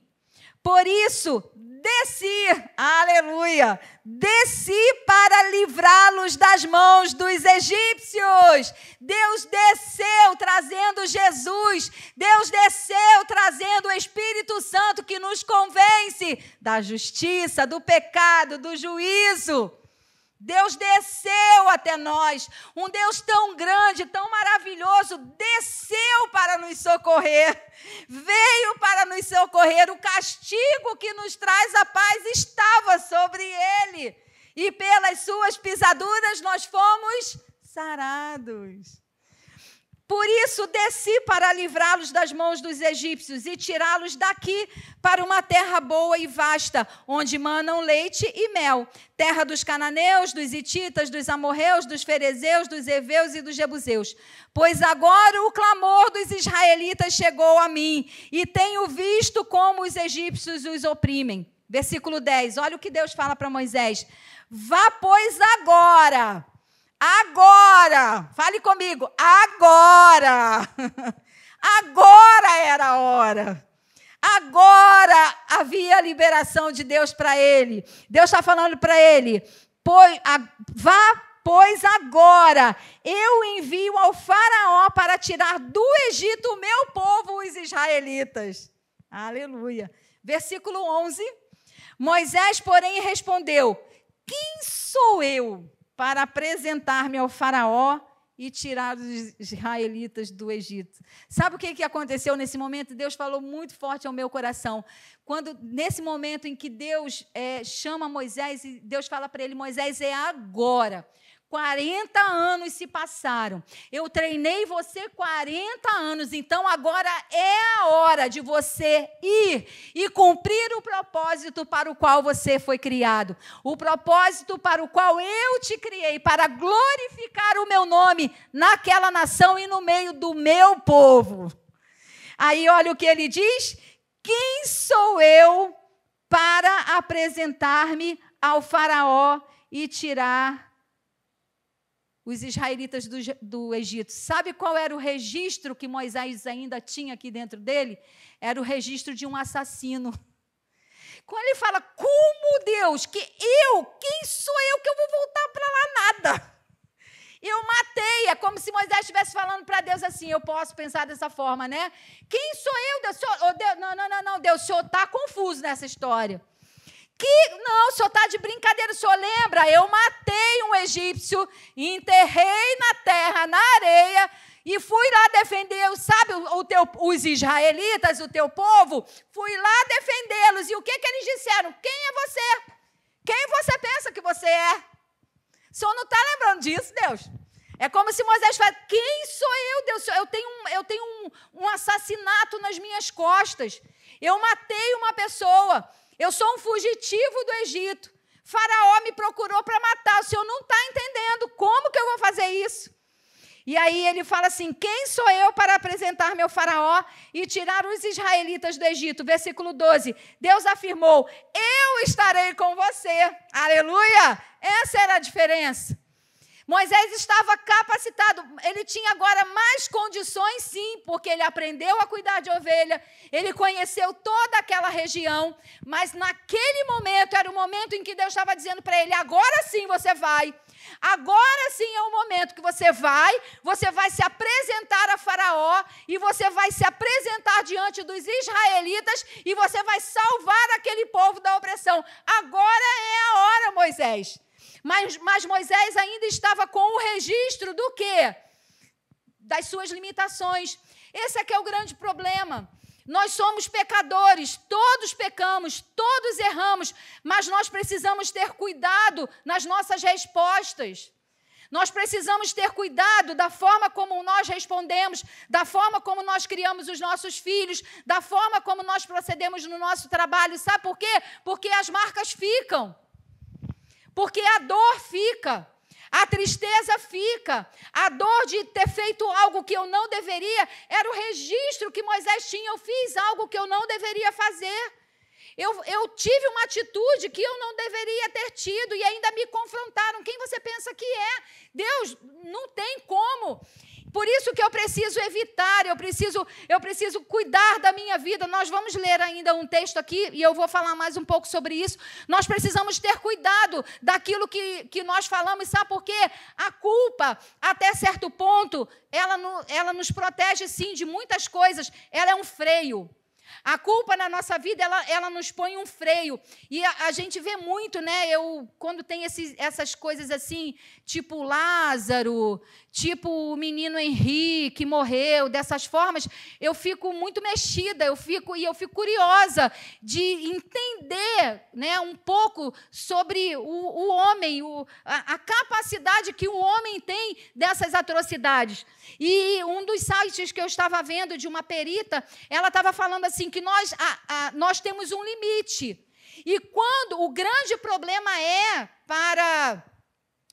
Por isso, desci, aleluia, desci para livrá-los das mãos dos egípcios. Deus desceu trazendo Jesus, Deus desceu trazendo o Espírito Santo que nos convence da justiça, do pecado, do juízo. Deus desceu até nós. Um Deus tão grande, tão maravilhoso, desceu para nos socorrer. Veio para nos socorrer. O castigo que nos traz a paz estava sobre ele. E pelas suas pisaduras nós fomos sarados. Por isso desci para livrá-los das mãos dos egípcios e tirá-los daqui para uma terra boa e vasta, onde manam leite e mel, terra dos cananeus, dos ititas, dos amorreus, dos ferezeus, dos heveus e dos jebuseus. Pois agora o clamor dos israelitas chegou a mim, e tenho visto como os egípcios os oprimem. Versículo 10. Olha o que Deus fala para Moisés: Vá pois agora Agora, fale comigo, agora. (laughs) Agora era a hora. Agora havia liberação de Deus para ele. Deus está falando para ele: pois, a, vá, pois agora eu envio ao Faraó para tirar do Egito o meu povo, os israelitas. Aleluia. Versículo 11: Moisés, porém, respondeu: Quem sou eu? para apresentar-me ao Faraó e tirar os israelitas do Egito. Sabe o que, que aconteceu nesse momento? Deus falou muito forte ao meu coração. Quando nesse momento em que Deus é, chama Moisés e Deus fala para ele, Moisés é agora. 40 anos se passaram. Eu treinei você 40 anos, então agora é a hora de você ir e cumprir o propósito para o qual você foi criado. O propósito para o qual eu te criei, para glorificar o meu nome naquela nação e no meio do meu povo. Aí olha o que ele diz: Quem sou eu para apresentar-me ao Faraó e tirar os israelitas do, do, Egito. Sabe qual era o registro que Moisés ainda tinha aqui dentro dele? Era o registro de um assassino. Quando ele fala, como Deus, que eu, quem sou eu que eu vou voltar para lá? Nada. Eu matei. É como se Moisés estivesse falando para Deus assim: eu posso pensar dessa forma, né? Quem sou eu, Deus? oh, Deus não, não, não, não, Deus, o senhor está confuso nessa história. Que não, o senhor está de brincadeira, o senhor lembra? Eu matei um egípcio, enterrei na terra, na areia, e fui lá defender, sabe, o teu, os israelitas, o teu povo, fui lá defendê-los. E o que, que eles disseram? Quem é você? Quem você pensa que você é? O senhor não está lembrando disso, Deus? É como se Moisés falasse: Quem sou eu, Deus? Eu tenho, um, eu tenho um, um assassinato nas minhas costas. Eu matei uma pessoa. Eu sou um fugitivo do Egito. Faraó me procurou para matar. O senhor não está entendendo como que eu vou fazer isso. E aí ele fala assim: Quem sou eu para apresentar meu Faraó e tirar os israelitas do Egito? Versículo 12: Deus afirmou: Eu estarei com você. Aleluia! Essa era a diferença. Moisés estava capacitado, ele tinha agora mais condições, sim, porque ele aprendeu a cuidar de ovelha, ele conheceu toda aquela região, mas naquele momento era o momento em que Deus estava dizendo para ele: agora sim você vai. Agora sim é o momento que você vai, você vai se apresentar a Faraó e você vai se apresentar diante dos israelitas e você vai salvar aquele povo da opressão. Agora é a hora, Moisés. Mas, mas Moisés ainda estava com o registro do quê? Das suas limitações. Esse é que é o grande problema. Nós somos pecadores, todos pecamos, todos erramos, mas nós precisamos ter cuidado nas nossas respostas. Nós precisamos ter cuidado da forma como nós respondemos, da forma como nós criamos os nossos filhos, da forma como nós procedemos no nosso trabalho. Sabe por quê? Porque as marcas ficam porque a dor fica. A tristeza fica, a dor de ter feito algo que eu não deveria, era o registro que Moisés tinha. Eu fiz algo que eu não deveria fazer. Eu, eu tive uma atitude que eu não deveria ter tido e ainda me confrontaram. Quem você pensa que é? Deus, não tem como por isso que eu preciso evitar, eu preciso, eu preciso cuidar da minha vida. Nós vamos ler ainda um texto aqui e eu vou falar mais um pouco sobre isso. Nós precisamos ter cuidado daquilo que, que nós falamos, sabe por quê? A culpa, até certo ponto, ela, ela nos protege sim de muitas coisas. Ela é um freio. A culpa na nossa vida, ela, ela nos põe um freio. E a, a gente vê muito, né? Eu, quando tem esses, essas coisas assim, tipo Lázaro, tipo o menino Henrique que morreu, dessas formas, eu fico muito mexida, eu fico e eu fico curiosa de entender né, um pouco sobre o, o homem, o, a, a capacidade que o homem tem dessas atrocidades. E um dos sites que eu estava vendo de uma perita, ela estava falando assim, assim que nós, a, a, nós temos um limite. E quando o grande problema é para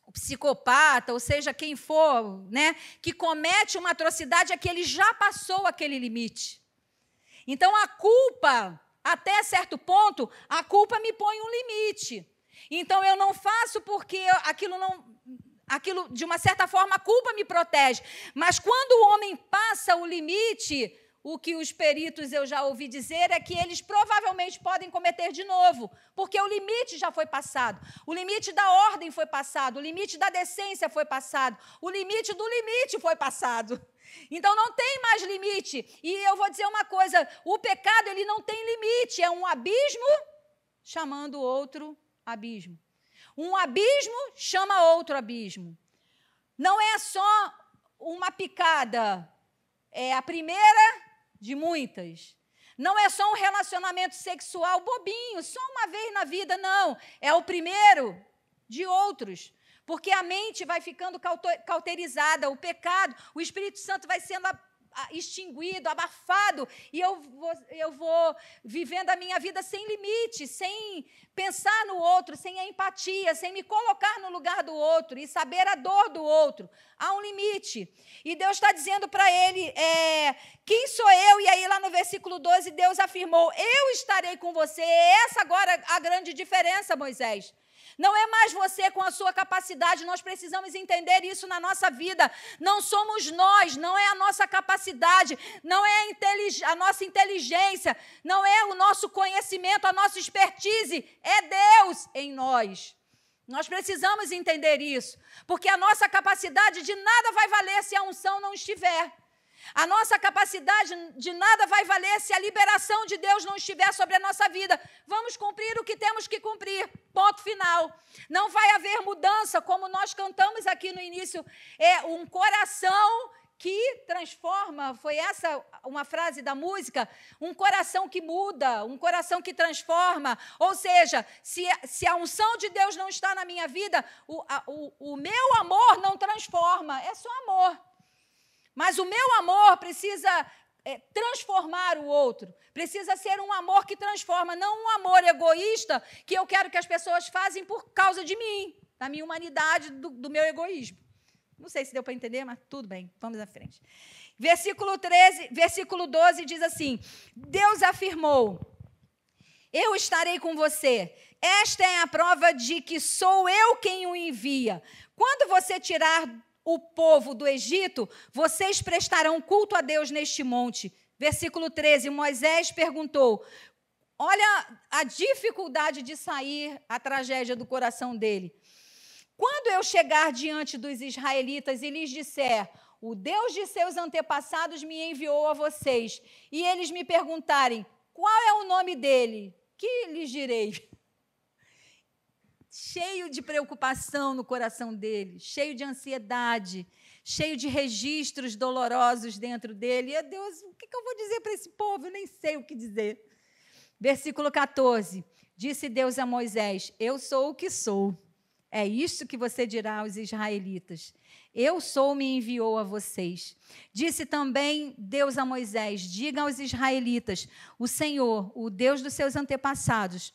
o psicopata, ou seja, quem for, né, que comete uma atrocidade, é que ele já passou aquele limite. Então a culpa, até certo ponto, a culpa me põe um limite. Então eu não faço porque aquilo não aquilo de uma certa forma a culpa me protege. Mas quando o homem passa o limite, o que os peritos eu já ouvi dizer é que eles provavelmente podem cometer de novo, porque o limite já foi passado. O limite da ordem foi passado, o limite da decência foi passado, o limite do limite foi passado. Então não tem mais limite. E eu vou dizer uma coisa, o pecado ele não tem limite, é um abismo chamando outro abismo. Um abismo chama outro abismo. Não é só uma picada. É a primeira de muitas. Não é só um relacionamento sexual bobinho, só uma vez na vida, não. É o primeiro de outros. Porque a mente vai ficando cauterizada, o pecado, o Espírito Santo vai sendo extinguido, abafado, e eu vou, eu vou vivendo a minha vida sem limite, sem pensar no outro, sem a empatia, sem me colocar no lugar do outro e saber a dor do outro. Há um limite. E Deus está dizendo para ele: é, quem sou eu? E aí, lá no versículo 12, Deus afirmou: Eu estarei com você. essa agora é a grande diferença, Moisés. Não é mais você com a sua capacidade, nós precisamos entender isso na nossa vida. Não somos nós, não é a nossa capacidade, não é a, a nossa inteligência, não é o nosso conhecimento, a nossa expertise, é Deus em nós. Nós precisamos entender isso, porque a nossa capacidade de nada vai valer se a unção não estiver. A nossa capacidade de nada vai valer se a liberação de Deus não estiver sobre a nossa vida. Vamos cumprir o que temos que cumprir. Ponto final. Não vai haver mudança, como nós cantamos aqui no início. É um coração que transforma, foi essa uma frase da música, um coração que muda, um coração que transforma. Ou seja, se, se a unção de Deus não está na minha vida, o, a, o, o meu amor não transforma, é só amor. Mas o meu amor precisa é, transformar o outro. Precisa ser um amor que transforma, não um amor egoísta que eu quero que as pessoas fazem por causa de mim, da minha humanidade, do, do meu egoísmo. Não sei se deu para entender, mas tudo bem, vamos à frente. Versículo 13, versículo 12 diz assim: Deus afirmou: Eu estarei com você. Esta é a prova de que sou eu quem o envia. Quando você tirar o povo do Egito, vocês prestarão culto a Deus neste monte. Versículo 13: Moisés perguntou: Olha a dificuldade de sair a tragédia do coração dele. Quando eu chegar diante dos israelitas e lhes disser: O Deus de seus antepassados me enviou a vocês, e eles me perguntarem: Qual é o nome dele? Que lhes direi? cheio de preocupação no coração dele, cheio de ansiedade, cheio de registros dolorosos dentro dele. E Deus, o que eu vou dizer para esse povo? Eu nem sei o que dizer. Versículo 14: Disse Deus a Moisés: Eu sou o que sou. É isso que você dirá aos israelitas. Eu sou, me enviou a vocês. Disse também Deus a Moisés: Diga aos israelitas: O Senhor, o Deus dos seus antepassados,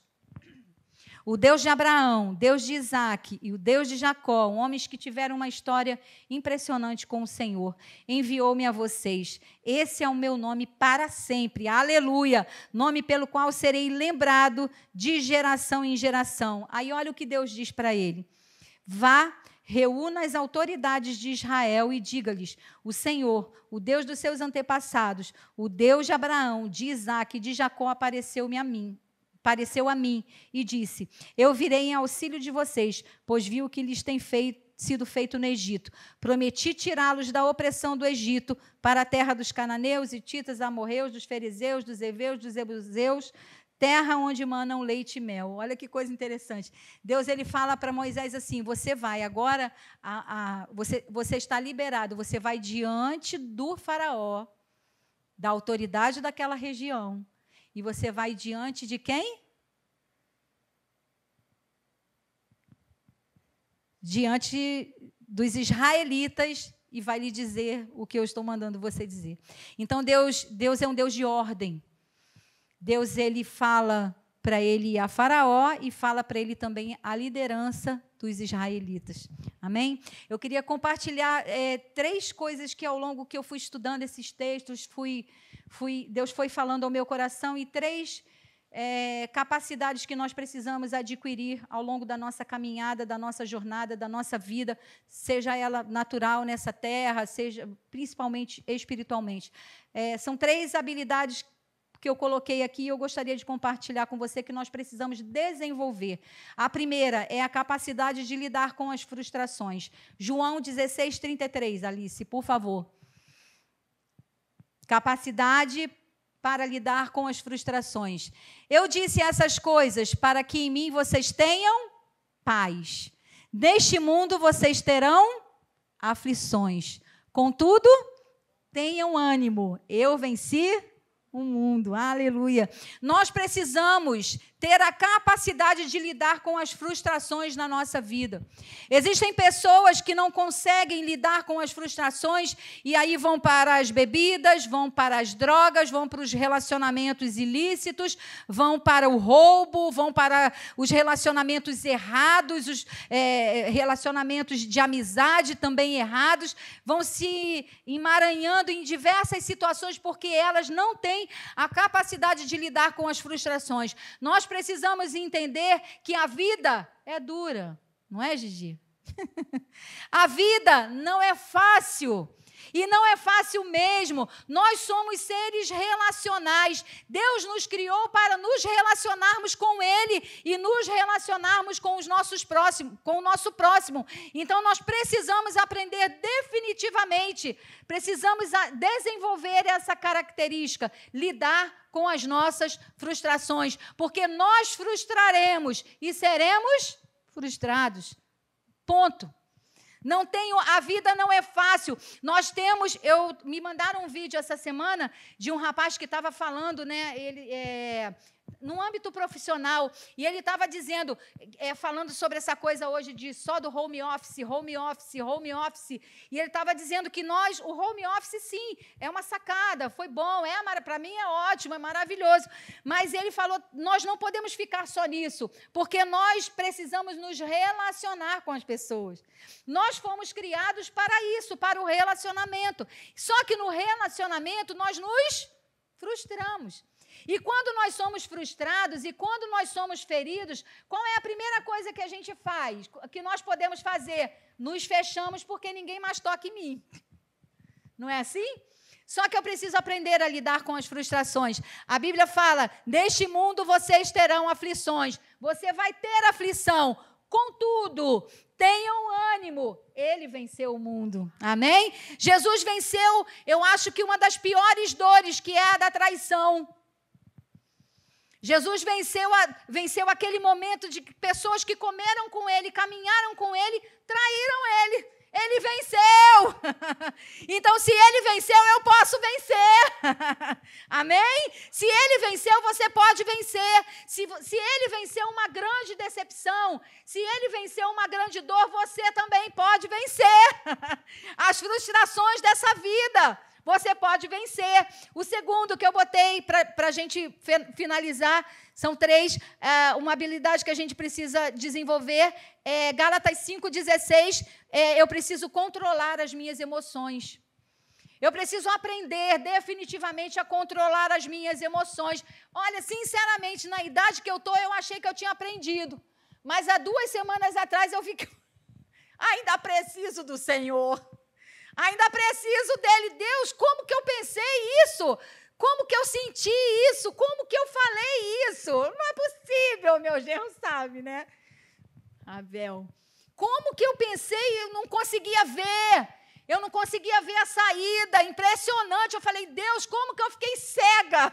o Deus de Abraão, Deus de Isaac e o Deus de Jacó, homens que tiveram uma história impressionante com o Senhor, enviou-me a vocês. Esse é o meu nome para sempre. Aleluia! Nome pelo qual serei lembrado de geração em geração. Aí olha o que Deus diz para ele: Vá reúna as autoridades de Israel e diga-lhes: O Senhor, o Deus dos seus antepassados, o Deus de Abraão, de Isaac e de Jacó, apareceu-me a mim pareceu a mim e disse: Eu virei em auxílio de vocês, pois vi o que lhes tem feito, sido feito no Egito. Prometi tirá-los da opressão do Egito para a terra dos cananeus, hititas, amorreus, dos fariseus, dos heveus, dos ebuseus, terra onde manam leite e mel. Olha que coisa interessante. Deus ele fala para Moisés assim: você vai agora, a, a, você, você está liberado, você vai diante do faraó, da autoridade daquela região, e você vai diante de quem? Diante dos israelitas e vai lhe dizer o que eu estou mandando você dizer. Então Deus, Deus é um Deus de ordem. Deus ele fala para ele a Faraó e fala para ele também a liderança dos israelitas. Amém? Eu queria compartilhar é, três coisas que ao longo que eu fui estudando esses textos, fui, fui Deus foi falando ao meu coração e três é, capacidades que nós precisamos adquirir ao longo da nossa caminhada, da nossa jornada, da nossa vida, seja ela natural nessa terra, seja principalmente espiritualmente. É, são três habilidades que eu coloquei aqui e eu gostaria de compartilhar com você que nós precisamos desenvolver. A primeira é a capacidade de lidar com as frustrações. João 16, 33, Alice, por favor. Capacidade para lidar com as frustrações. Eu disse essas coisas para que em mim vocês tenham paz. Neste mundo vocês terão aflições. Contudo, tenham ânimo. Eu venci o mundo. Aleluia. Nós precisamos ter a capacidade de lidar com as frustrações na nossa vida. Existem pessoas que não conseguem lidar com as frustrações e aí vão para as bebidas, vão para as drogas, vão para os relacionamentos ilícitos, vão para o roubo, vão para os relacionamentos errados, os é, relacionamentos de amizade também errados, vão se emaranhando em diversas situações porque elas não têm a capacidade de lidar com as frustrações. Nós precisamos entender que a vida é dura, não é, Gigi? (laughs) a vida não é fácil. E não é fácil mesmo. Nós somos seres relacionais. Deus nos criou para nos relacionarmos com Ele e nos relacionarmos com os nossos próximos, com o nosso próximo. Então nós precisamos aprender definitivamente, precisamos desenvolver essa característica, lidar com as nossas frustrações, porque nós frustraremos e seremos frustrados. Ponto. Não tenho, a vida não é fácil. Nós temos, eu me mandaram um vídeo essa semana de um rapaz que estava falando, né? Ele é, no âmbito profissional, e ele estava dizendo, é, falando sobre essa coisa hoje de só do home office, home office, home office, e ele estava dizendo que nós, o home office, sim, é uma sacada, foi bom, é para mim é ótimo, é maravilhoso, mas ele falou, nós não podemos ficar só nisso, porque nós precisamos nos relacionar com as pessoas. Nós fomos criados para isso, para o relacionamento. Só que no relacionamento nós nos frustramos. E quando nós somos frustrados e quando nós somos feridos, qual é a primeira coisa que a gente faz, que nós podemos fazer? Nos fechamos porque ninguém mais toca em mim. Não é assim? Só que eu preciso aprender a lidar com as frustrações. A Bíblia fala: neste mundo vocês terão aflições. Você vai ter aflição. Contudo, tenham ânimo, ele venceu o mundo. Amém? Jesus venceu, eu acho que uma das piores dores, que é a da traição. Jesus venceu, a, venceu aquele momento de pessoas que comeram com ele, caminharam com ele, traíram ele. Ele venceu. (laughs) Então, se ele venceu, eu posso vencer. (laughs) Amém? Se ele venceu, você pode vencer. Se, se ele venceu uma grande decepção, se ele venceu uma grande dor, você também pode vencer (laughs) as frustrações dessa vida. Você pode vencer. O segundo que eu botei para a gente finalizar, são três, é, uma habilidade que a gente precisa desenvolver. É, Gálatas 5,16, é, eu preciso controlar as minhas emoções. Eu preciso aprender definitivamente a controlar as minhas emoções. Olha, sinceramente, na idade que eu estou, eu achei que eu tinha aprendido. Mas há duas semanas atrás eu fiquei. (laughs) Ainda preciso do Senhor. Ainda preciso dele. Deus, como que eu pensei isso? Como que eu senti isso? Como que eu falei isso? Não é possível, meu genro sabe, né? Abel. Como que eu pensei eu não conseguia ver? Eu não conseguia ver a saída, impressionante. Eu falei, Deus, como que eu fiquei cega?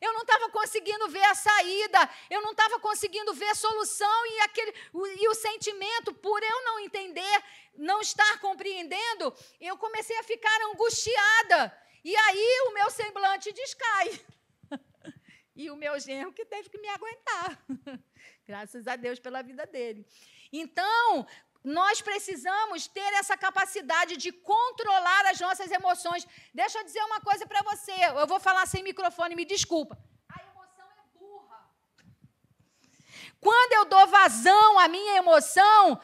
Eu não estava conseguindo ver a saída, eu não estava conseguindo ver a solução e, aquele, o, e o sentimento, por eu não entender, não estar compreendendo, eu comecei a ficar angustiada. E aí o meu semblante descai. (laughs) E o meu genro que teve que me aguentar. (laughs) Graças a Deus pela vida dele. Então, nós precisamos ter essa capacidade de controlar as nossas emoções. Deixa eu dizer uma coisa para você. Eu vou falar sem microfone, me desculpa. A emoção é burra. Quando eu dou vazão à minha emoção,